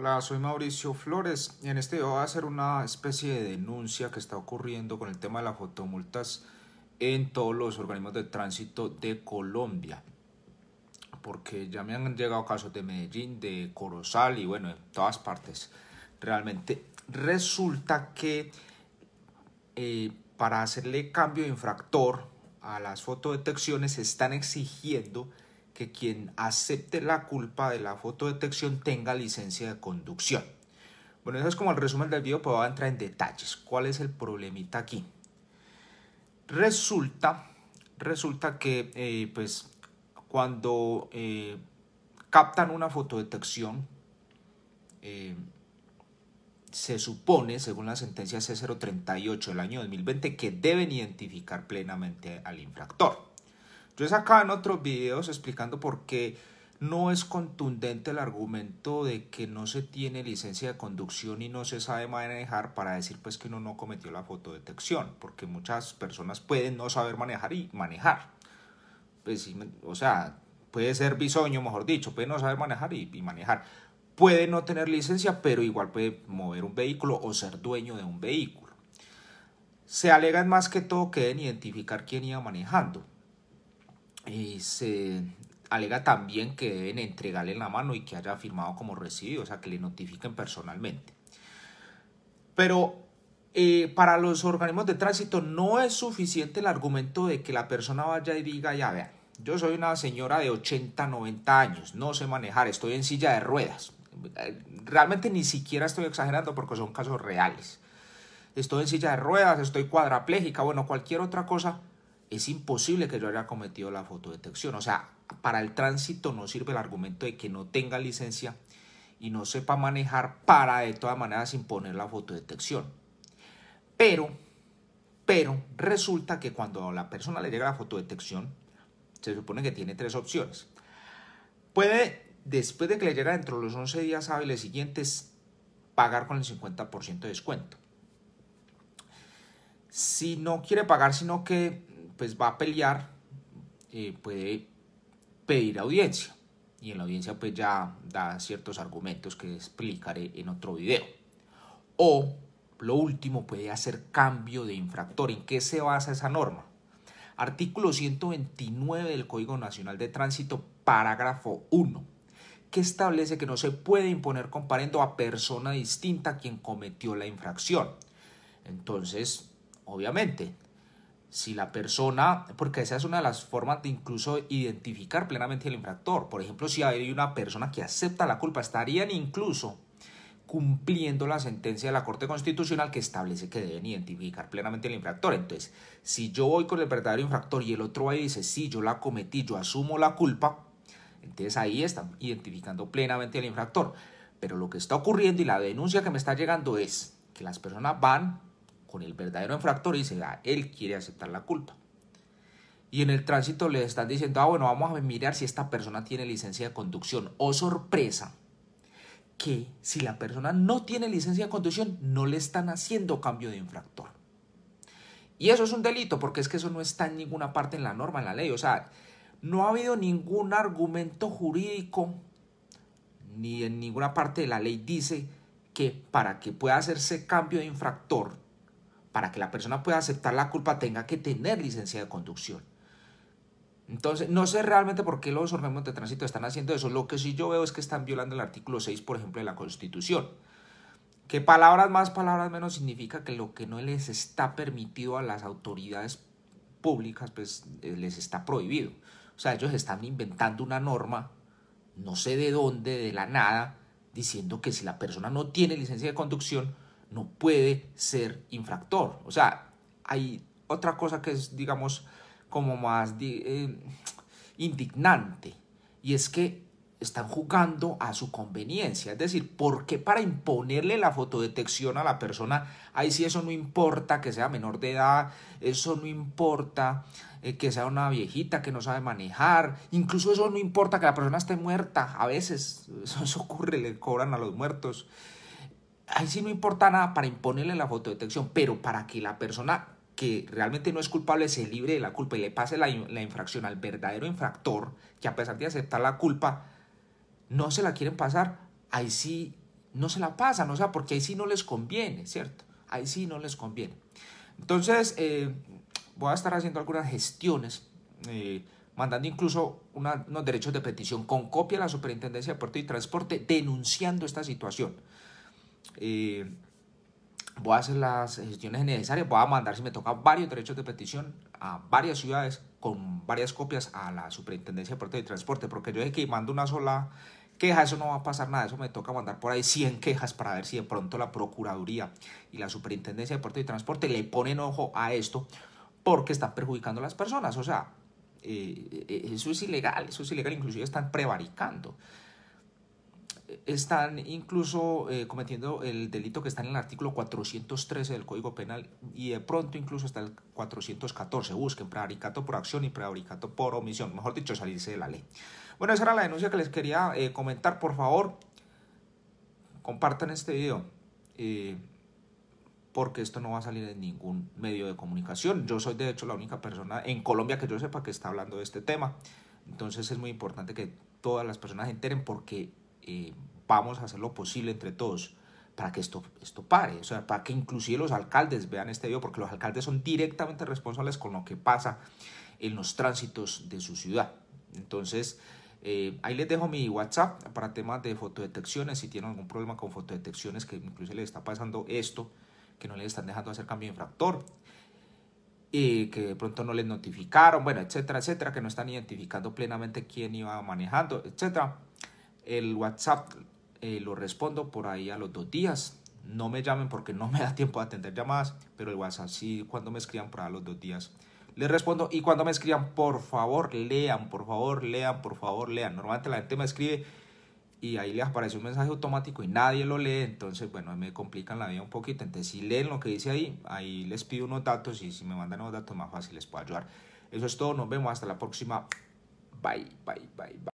Hola, soy Mauricio Flores y en este video voy a hacer una especie de denuncia que está ocurriendo con el tema de las fotomultas en todos los organismos de tránsito de Colombia. Porque ya me han llegado casos de Medellín, de Corozal y bueno, en todas partes. Realmente resulta que eh, para hacerle cambio de infractor a las fotodetecciones se están exigiendo que quien acepte la culpa de la fotodetección tenga licencia de conducción. Bueno, eso es como el resumen del video, pero voy a entrar en detalles. ¿Cuál es el problemita aquí? Resulta, resulta que eh, pues, cuando eh, captan una fotodetección, eh, se supone, según la sentencia C038 del año 2020, que deben identificar plenamente al infractor. Yo he sacado en otros videos explicando por qué no es contundente el argumento de que no se tiene licencia de conducción y no se sabe manejar para decir pues que uno no cometió la fotodetección, porque muchas personas pueden no saber manejar y manejar. Pues, o sea, puede ser bisoño, mejor dicho, puede no saber manejar y, manejar. Puede no tener licencia, pero igual puede mover un vehículo o ser dueño de un vehículo. Se alegan más que todo que deben identificar quién iba manejando y eh, se alega también que deben entregarle la mano y que haya firmado como recibido, o sea, que le notifiquen personalmente. Pero eh, para los organismos de tránsito no es suficiente el argumento de que la persona vaya y diga, ya vean, yo soy una señora de 80, 90 años, no sé manejar, estoy en silla de ruedas. Realmente ni siquiera estoy exagerando porque son casos reales. Estoy en silla de ruedas, estoy cuadraplégica, bueno, cualquier otra cosa es imposible que yo haya cometido la fotodetección. O sea, para el tránsito no sirve el argumento de que no tenga licencia y no sepa manejar para de todas maneras imponer la fotodetección. Pero, pero resulta que cuando a la persona le llega la fotodetección, se supone que tiene tres opciones. Puede, después de que le llega dentro de los 11 días hábiles siguientes, pagar con el 50% de descuento. Si no quiere pagar, sino que pues va a pelear, eh, puede pedir audiencia. Y en la audiencia pues ya da ciertos argumentos que explicaré en otro video. O lo último puede hacer cambio de infractor. ¿En qué se basa esa norma? Artículo 129 del Código Nacional de Tránsito, parágrafo 1, que establece que no se puede imponer comparendo a persona distinta a quien cometió la infracción. Entonces, obviamente, si la persona, porque esa es una de las formas de incluso identificar plenamente el infractor. Por ejemplo, si hay una persona que acepta la culpa, estarían incluso cumpliendo la sentencia de la Corte Constitucional que establece que deben identificar plenamente el infractor. Entonces, si yo voy con el verdadero infractor y el otro va y dice, sí, yo la cometí, yo asumo la culpa, entonces ahí están identificando plenamente al infractor. Pero lo que está ocurriendo y la denuncia que me está llegando es que las personas van, con el verdadero infractor y se da, ah, él quiere aceptar la culpa. Y en el tránsito le están diciendo, ah, bueno, vamos a mirar si esta persona tiene licencia de conducción. O sorpresa, que si la persona no tiene licencia de conducción, no le están haciendo cambio de infractor. Y eso es un delito, porque es que eso no está en ninguna parte en la norma, en la ley. O sea, no ha habido ningún argumento jurídico, ni en ninguna parte de la ley dice que para que pueda hacerse cambio de infractor para que la persona pueda aceptar la culpa, tenga que tener licencia de conducción. Entonces, no sé realmente por qué los organismos de tránsito están haciendo eso. Lo que sí yo veo es que están violando el artículo 6, por ejemplo, de la Constitución. Que palabras más, palabras menos significa que lo que no les está permitido a las autoridades públicas, pues eh, les está prohibido. O sea, ellos están inventando una norma, no sé de dónde, de la nada, diciendo que si la persona no tiene licencia de conducción, no puede ser infractor. O sea, hay otra cosa que es, digamos, como más eh, indignante, y es que están jugando a su conveniencia. Es decir, ¿por qué para imponerle la fotodetección a la persona? Ahí sí eso no importa que sea menor de edad, eso no importa eh, que sea una viejita que no sabe manejar, incluso eso no importa que la persona esté muerta. A veces eso, ocurre, le cobran a los muertos ahí sí no importa nada para imponerle la fotodetección, pero para que la persona que realmente no es culpable se libre de la culpa y le pase la, infracción al verdadero infractor, que a pesar de aceptar la culpa, no se la quieren pasar, ahí sí no se la pasan, o sea, porque ahí sí no les conviene, ¿cierto? Ahí sí no les conviene. Entonces, eh, voy a estar haciendo algunas gestiones, eh, mandando incluso unos derechos de petición con copia a la Superintendencia de Puerto y Transporte, denunciando esta situación voy a hacer las gestiones necesarias, voy a mandar, si me toca, varios derechos de petición a varias ciudades con varias copias a la Superintendencia de Puerto y Transporte, porque yo de que mando una sola queja, eso no va a pasar nada, eso me toca mandar por ahí 100 quejas para ver si de pronto la Procuraduría y la Superintendencia de Puerto y Transporte le ponen ojo a esto porque están perjudicando a las personas, o sea, eh, eh, eso es ilegal, eso es ilegal, inclusive están prevaricando están incluso eh, cometiendo el delito que está en el artículo 413 del Código Penal y de pronto incluso hasta el 414. Busquen prevaricato por acción y prevaricato por omisión. Mejor dicho, salirse de la ley. Bueno, esa era la denuncia que les quería eh, comentar. Por favor, compartan este video. Eh, porque esto no va a salir en ningún medio de comunicación. Yo soy de hecho la única persona en Colombia que yo sepa que está hablando de este tema. Entonces es muy importante que todas las personas enteren porque eh, vamos a hacer lo posible entre todos para que esto, esto pare, o sea, para que inclusive los alcaldes vean este video, porque los alcaldes son directamente responsables con lo que pasa en los tránsitos de su ciudad. Entonces, eh, ahí les dejo mi WhatsApp para temas de fotodetecciones, si tienen algún problema con fotodetecciones, que incluso les está pasando esto, que no les están dejando hacer cambio de infractor, eh, que de pronto no les notificaron, bueno, etcétera, etcétera, que no están identificando plenamente quién iba manejando, etcétera. El WhatsApp eh, lo respondo por ahí a los dos días. No me llamen porque no me da tiempo de atender llamadas, pero el WhatsApp sí, cuando me escriban por ahí a los dos días. Les respondo y cuando me escriban, por favor, lean, por favor, lean, por favor, lean. Normalmente la gente me escribe y ahí les aparece un mensaje automático y nadie lo lee, entonces bueno, me complican la vida un poquito, entonces si leen lo que dice ahí, ahí les pido unos datos y si me mandan unos datos más fáciles les puedo ayudar. Eso es todo, nos vemos hasta la próxima. Bye, bye, bye, bye.